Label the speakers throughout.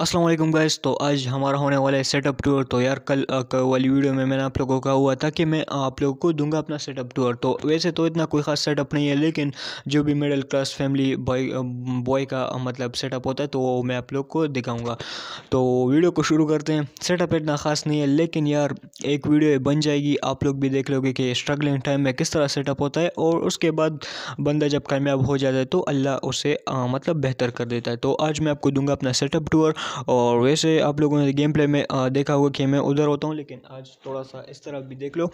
Speaker 1: अस्सलाम वालेकुम गाइस तो आज हमारा होने वाला है सेटअप टूर तो यार कल वाली वीडियो में मैंने आप लोगों को कहा हुआ था कि मैं आप लोगों को दूंगा अपना सेटअप टूर तो वैसे तो इतना कोई ख़ास सेटअप नहीं है लेकिन जो भी middle class family boy boy का मतलब सेटअप होता है तो वो मैं आप लोग को दिखाऊँगा तो वीडियो को शुरू करते हैं सेटअप इतना ख़ास नहीं है लेकिन यार एक वीडियो बन जाएगी आप लोग भी देख लोगे कि स्ट्रगलिंग टाइम में किस तरह सेटअप होता है और उसके बाद बंदा जब कामयाब हो जाता है तो अल्लाह उसे मतलब बेहतर कर देता है तो आज मैं आपको दूँगा अपना सेटअप टूर और वैसे आप लोगों ने गेम प्ले में देखा होगा कि मैं उधर होता हूँ लेकिन आज थोड़ा सा इस तरफ भी देख लो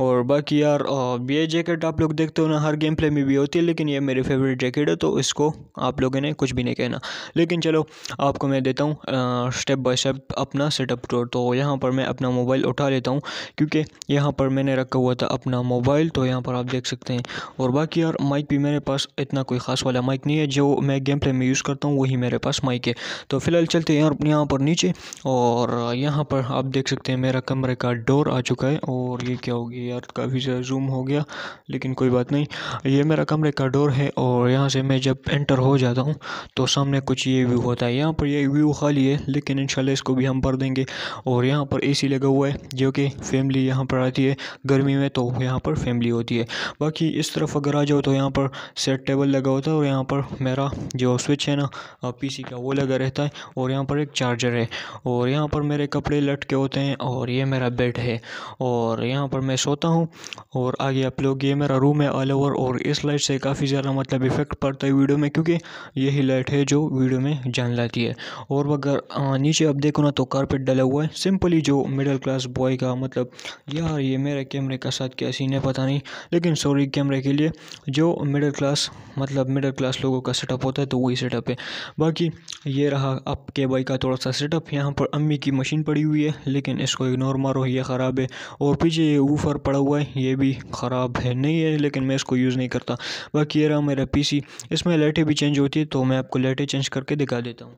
Speaker 1: और बाकी यार ये जैकेट आप लोग देखते हो ना हर गेम प्ले में भी होती है लेकिन ये मेरी फेवरेट जैकेट है तो इसको आप लोगों ने कुछ भी नहीं कहना लेकिन चलो आपको मैं देता हूँ स्टेप बाय स्टेप अपना सेटअप टूर तो यहाँ पर मैं अपना मोबाइल उठा लेता हूँ क्योंकि यहाँ पर मैंने रखा हुआ था अपना मोबाइल तो यहाँ पर आप देख सकते हैं और बाकी यार माइक भी मेरे पास इतना कोई ख़ास वाला माइक नहीं है जो मैं गेम प्ले में यूज़ करता हूँ वही मेरे पास माइक है तो फिलहाल चलते यहाँ और यहाँ पर नीचे और यहाँ पर आप देख सकते हैं मेरा कमरे का डोर आ चुका है और ये क्या हो गया यार काफ़ी ज़्यादा जूम हो गया लेकिन कोई बात नहीं ये मेरा कमरे का डोर है और यहाँ से मैं जब एंटर हो जाता हूँ तो सामने कुछ ये व्यू होता है यहाँ पर ये व्यू खाली है लेकिन इन इसको भी हम भर देंगे और यहाँ पर ए लगा हुआ है जो कि फैमिली यहाँ पर आती है गर्मी में तो यहाँ पर फैमिली होती है बाकी इस तरफ अगर आ जाओ तो यहाँ पर सेट टेबल लगा होता है और यहाँ पर मेरा जो स्विच है ना पीसी का वो लगा रहता है और यहाँ पर एक चार्जर है और यहाँ पर मेरे कपड़े लटके होते हैं और ये मेरा बेड है और यहाँ पर मैं सोता हूँ और आगे आप लोग ये मेरा रूम है ऑल ओवर और इस लाइट से काफ़ी ज़्यादा मतलब इफ़ेक्ट पड़ता है वीडियो में क्योंकि यही लाइट है जो वीडियो में जान लाती है और अगर नीचे आप देखो ना तो कारपेट डला हुआ है सिंपली जो मिडिल क्लास बॉय का मतलब यार ये मेरे कैमरे का साथ क्या सीन है पता नहीं लेकिन सॉरी कैमरे के लिए जो मिडिल क्लास मतलब मिडिल क्लास लोगों का सेटअप होता है तो वही सेटअप है बाकी ये रहा आपके भाई भाई का थोड़ा सा सेटअप यहाँ पर अम्मी की मशीन पड़ी हुई है लेकिन इसको इग्नोर मारो ये ख़राब है और पीछे ये ऊफर पड़ा हुआ है ये भी ख़राब है नहीं है लेकिन मैं इसको यूज़ नहीं करता बाकी ये रहा मेरा पीसी इसमें लाइटें भी चेंज होती है तो मैं आपको लाइटें चेंज करके दिखा देता हूँ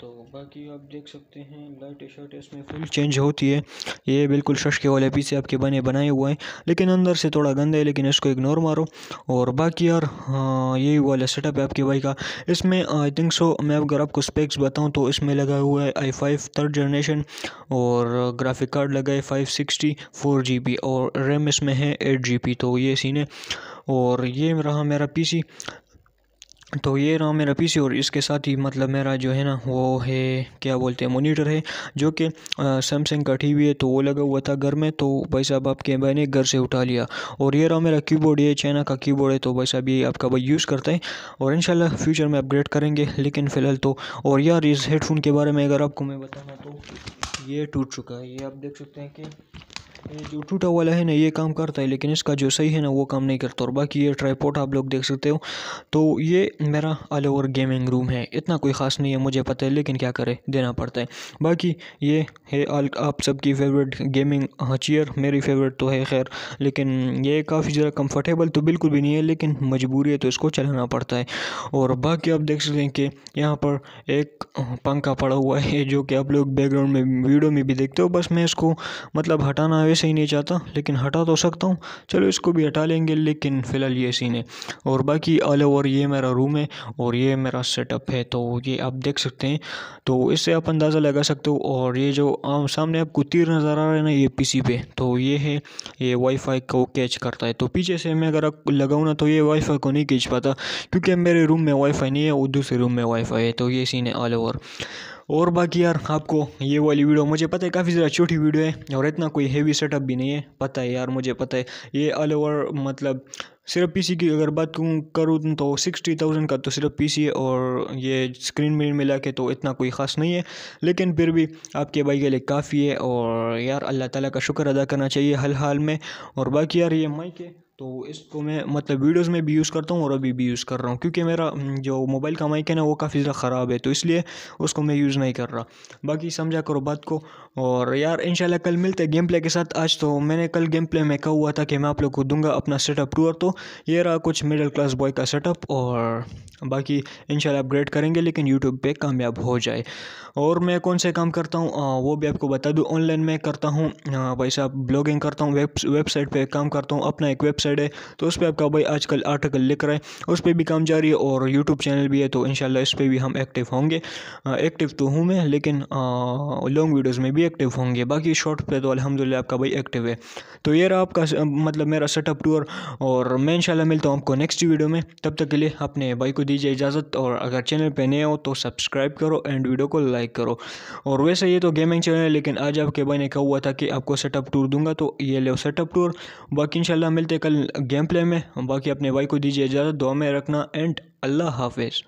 Speaker 1: तो बाकी आप देख सकते हैं लाइट टी शर्ट इसमें फुल चेंज होती है ये बिल्कुल शश के वाले पीछे आपके बने बनाए हुए हैं लेकिन अंदर से थोड़ा गंदा है लेकिन इसको इग्नोर मारो और बाकी यार हाँ, यही वाला सेटअप है आपके भाई का इसमें आई थिंक सो मैं अगर आपको स्पेक्स बताऊँ तो इसमें लगा हुआ है आई फाइव थर्ड जनरेशन और ग्राफिक कार्ड लगा है five sixty four G B और रैम इसमें है एट जी बी तो ये सीन है और ये रहा मेरा पीसी तो ये रहा मेरा पीसी और इसके साथ ही मतलब मेरा जो है ना वो है क्या बोलते हैं मोनीटर है जो कि सैमसंग का टीवी है तो वो लगा हुआ था घर में तो भाई साहब आपके भाई ने घर से उठा लिया और ये रहा मेरा कीबोर्ड ये चाइना का कीबोर्ड है तो भाई साहब ये आपका भाई यूज़ करता है और इन फ्यूचर में अपग्रेड करेंगे लेकिन फ़िलहाल तो और यार इस हेडफोन के बारे में अगर आपको मैं बताना तो ये टूट चुका है ये आप देख सकते हैं कि जो टूटा वाला है ना ये काम करता है लेकिन इसका जो सही है ना वो काम नहीं करता और बाकी ये ट्राईपोर्ट आप लोग देख सकते हो तो ये मेरा ऑल ओवर गेमिंग रूम है इतना कोई ख़ास नहीं है मुझे पता है लेकिन क्या करें देना पड़ता है बाकी ये है आल आप सबकी फेवरेट गेमिंग चेयर मेरी फेवरेट तो है खैर लेकिन ये काफ़ी ज़रा कम्फर्टेबल तो बिल्कुल भी नहीं है लेकिन मजबूरी है तो इसको चलाना पड़ता है और बाकी आप देख सकते हैं कि यहाँ पर एक पंखा पड़ा हुआ है जो कि आप लोग बैकग्राउंड में वीडियो में भी देखते हो बस मैं इसको मतलब हटाना है से ही नहीं चाहता लेकिन हटा तो सकता हूँ चलो इसको भी हटा लेंगे लेकिन फ़िलहाल ये सीन है और बाकी ऑल ओवर ये मेरा रूम है और ये मेरा सेटअप है तो ये आप देख सकते हैं तो इससे आप अंदाज़ा लगा सकते हो और ये जो आम सामने आपको तीर नज़र आ रहा है ना ये पी पे तो ये है ये वाईफाई को कैच करता है तो पीछे से मैं अगर लगाऊँ ना तो ये वाईफाई को नहीं खींच पाता क्योंकि मेरे रूम में वाईफाई नहीं है और दूसरे रूम में वाईफाई है तो ये सीन है ऑल ओवर और बाकी यार आपको ये वाली वीडियो मुझे पता है काफ़ी ज़्यादा छोटी वीडियो है और इतना कोई हैवी सेटअप भी नहीं है पता है यार मुझे पता है ये ऑल ओवर मतलब सिर्फ पीसी की अगर बात करूँ तो सिक्सटी थाउजेंड का तो सिर्फ पीसी है और ये स्क्रीन में मिला के तो इतना कोई ख़ास नहीं है लेकिन फिर भी आपके भाई के लिए काफ़ी है और यार अल्लाह ताला का शुक्र अदा करना चाहिए हर हाल में और बाकी यार ये माइक है तो इसको मैं मतलब वीडियोस में भी यूज़ करता हूँ और अभी भी यूज़ कर रहा हूँ क्योंकि मेरा जो मोबाइल का माइक है ना वो काफ़ी ज़्यादा ख़राब है तो इसलिए उसको मैं यूज़ नहीं कर रहा बाकी समझा करो बात को और यार इंशाल्लाह कल मिलते हैं गेम प्ले के साथ आज तो मैंने कल गेम प्ले में कहा हुआ था कि मैं आप लोग को दूंगा अपना सेटअप टूर तो ये रहा कुछ मिडिल क्लास बॉय का सेटअप और बाकी इंशाल्लाह अपग्रेड करेंगे लेकिन यूट्यूब पर कामयाब हो जाए और मैं कौन से काम करता हूँ वो भी आपको बता दूँ ऑनलाइन मैं करता हूँ वैसे आप ब्लॉगिंग करता हूँ वेब वेबसाइट पर काम करता हूँ अपना एक वेबसाइट वेबसाइट है तो उस पर आपका भाई आजकल आर्टिकल लिख रहा है उस पर भी काम जा रही है और यूट्यूब चैनल भी है तो इन इस पर भी हम एक्टिव होंगे एक्टिव तो हूँ मैं लेकिन लॉन्ग वीडियोज़ में भी एक्टिव होंगे बाकी शॉर्ट पर तो अलहमदिल्ला आपका भाई एक्टिव है तो ये रहा आपका मतलब मेरा सेटअप टूर और मैं इन मिलता हूँ आपको नेक्स्ट वीडियो में तब तक के लिए अपने भाई को दीजिए इजाज़त और अगर चैनल पर नए हो तो सब्सक्राइब करो एंड वीडियो को लाइक करो और वैसे ये तो गेमिंग चैनल है लेकिन आज आपके भाई ने कहा हुआ था कि आपको सेटअप टूर दूंगा तो ये लो सेटअप टूर बाकी इंशाल्लाह मिलते कल गेम प्ले में बाकी अपने भाई को दीजिए इजाज़त दुआ में रखना एंड अल्लाह हाफिज़